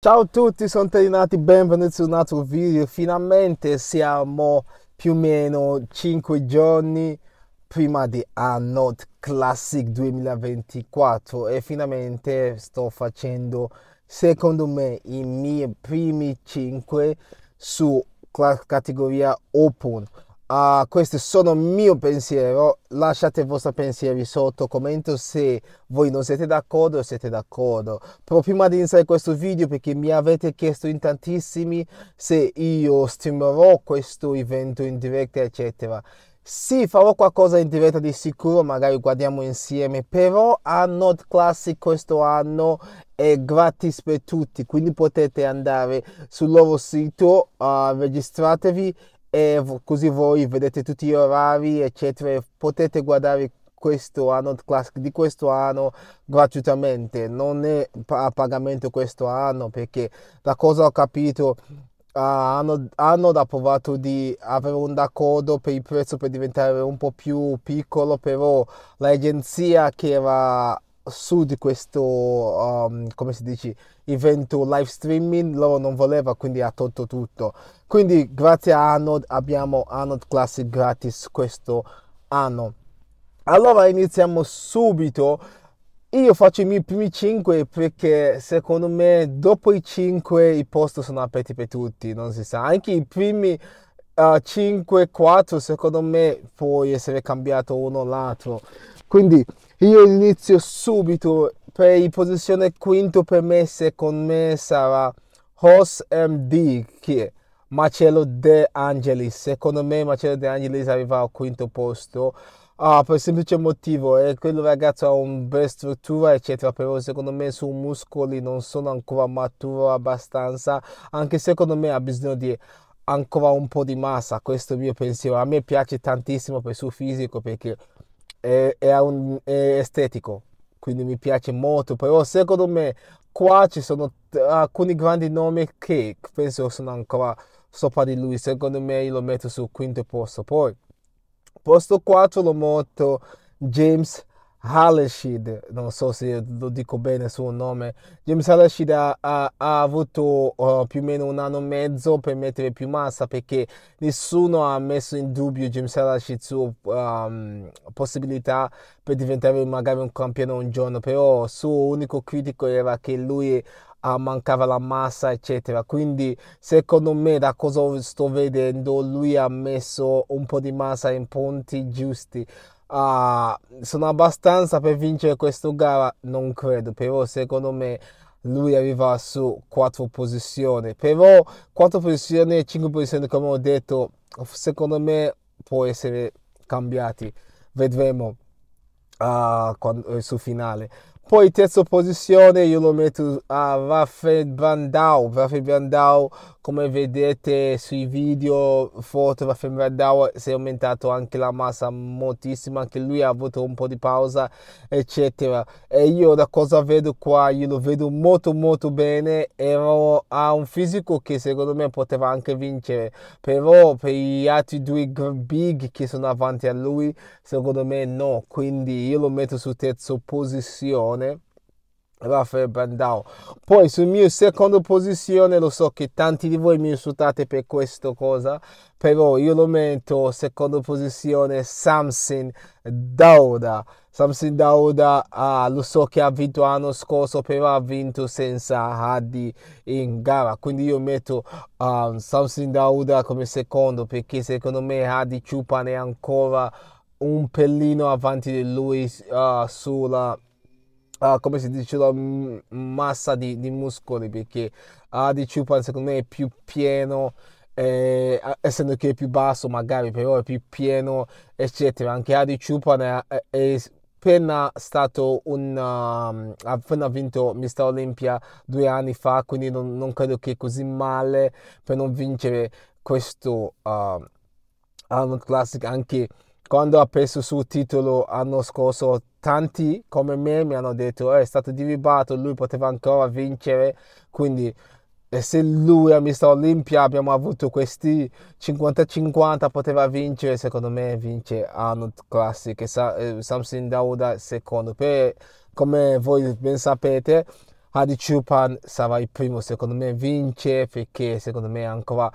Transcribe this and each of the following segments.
Ciao a tutti, sono tornati, benvenuti su un altro video. Finalmente siamo più o meno 5 giorni prima di Arnold Classic 2024 e finalmente sto facendo, secondo me, i miei primi 5 su categoria Open. Uh, ah, questo è il mio pensiero, lasciate i vostri pensieri sotto, commento se voi non siete d'accordo o siete d'accordo. Però prima di iniziare questo video, perché mi avete chiesto in tantissimi se io streamerò questo evento in diretta, eccetera. Sì, farò qualcosa in diretta di sicuro, magari guardiamo insieme, però a Node Classic questo anno è gratis per tutti, quindi potete andare sul loro sito, uh, registratevi e così voi vedete tutti gli orari eccetera potete guardare questo anno classic di questo anno gratuitamente non è a pagamento questo anno perché la cosa ho capito uh, hanno, hanno approvato di avere un d'accordo per il prezzo per diventare un po' più piccolo però l'agenzia che era su di questo, um, come si dice, evento live streaming, loro non voleva, quindi ha tolto tutto. Quindi grazie a Anod abbiamo Anod Classic gratis questo anno. Allora iniziamo subito. Io faccio i miei primi 5 perché secondo me dopo i 5 i posti sono aperti per tutti, non si sa. Anche i primi a 5-4 secondo me può essere cambiato uno lato. Quindi io inizio subito per posizione quinto per me, secondo me sarà Hoss MD che è Marcello De Angelis. Secondo me Marcello De Angelis arriva al quinto posto. Ah, per semplice motivo, è eh, quello ragazzo ha una bella struttura, eccetera, però secondo me sui muscoli non sono ancora maturo abbastanza, anche secondo me ha bisogno di ancora un po' di massa, questo mio pensiero. A me piace tantissimo per il suo fisico perché è, è, un, è estetico, quindi mi piace molto, però secondo me qua ci sono alcuni grandi nomi che penso sono ancora sopra di lui, secondo me io lo metto sul quinto posto. Poi, posto 4 lo metto James Halashid, non so se lo dico bene il suo nome, James Halashid ha, ha, ha avuto uh, più o meno un anno e mezzo per mettere più massa perché nessuno ha messo in dubbio James Halashid sua um, possibilità per diventare magari un campione un giorno, però il suo unico critico era che lui uh, mancava la massa eccetera quindi secondo me da cosa sto vedendo lui ha messo un po' di massa in punti giusti ah, sono abbastanza per vincere questo gara? Non credo, però secondo me lui arriva su quattro posizioni, però quattro posizioni e cinque posizioni come ho detto, secondo me può essere cambiati, vedremo uh, quando, eh, sul finale. Poi terza posizione io lo metto a Rafael Brandau. Rafael Brandau, come vedete sui video foto, Rafael Brandau si è aumentato anche la massa moltissimo, anche lui ha avuto un po' di pausa, eccetera. E io da cosa vedo qua, io lo vedo molto molto bene, Ero, ha un fisico che secondo me poteva anche vincere, però per gli altri due big che sono avanti a lui, secondo me no. Quindi io lo metto su terza posizione posizione Rafael Brandao. Poi sul mio secondo posizione lo so che tanti di voi mi insultate per questa cosa, però io lo metto secondo posizione Samson Dauda. Samson Dauda ah, lo so che ha vinto l'anno scorso, però ha vinto senza Hadi in gara, quindi io metto um, Samson Dauda come secondo perché secondo me Hadi Chupan è ancora un pellino avanti di lui uh, sulla Uh, come si dice, la massa di, di muscoli perché Adi Chupan secondo me è più pieno, eh, essendo che è più basso magari, però è più pieno, eccetera. Anche Adi Chupan è, è, è appena stato un um, appena vinto Mister Olympia due anni fa, quindi non, non credo che così male per non vincere questo uh, Arnold Classic anche quando ha preso il suo titolo l'anno scorso, tanti come me mi hanno detto eh, è stato divibato, lui poteva ancora vincere, quindi se lui a Mr. Olympia abbiamo avuto questi 50-50 poteva vincere, secondo me vince Arnold Classic e Samson Dauda secondo. Per, come voi ben sapete, Adi Chupan sarà il primo, secondo me vince perché secondo me ancora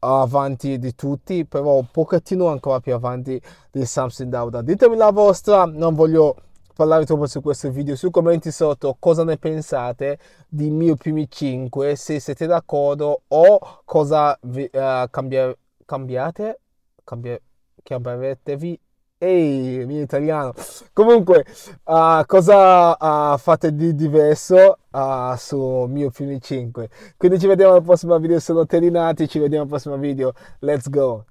avanti di tutti, però un pochettino ancora più avanti di Samsung Dauda. Ditemi la vostra, non voglio parlare troppo su questo video, sui commenti sotto cosa ne pensate di mio primi 5, se siete d'accordo o cosa vi, uh, cambia, cambiate, cambia, cambieretevi Ehi, mio italiano. Comunque, uh, cosa uh, fate di diverso uh, su Mio Fiumi 5? Quindi ci vediamo al prossimo video, sono Terinati, ci vediamo al prossimo video. Let's go!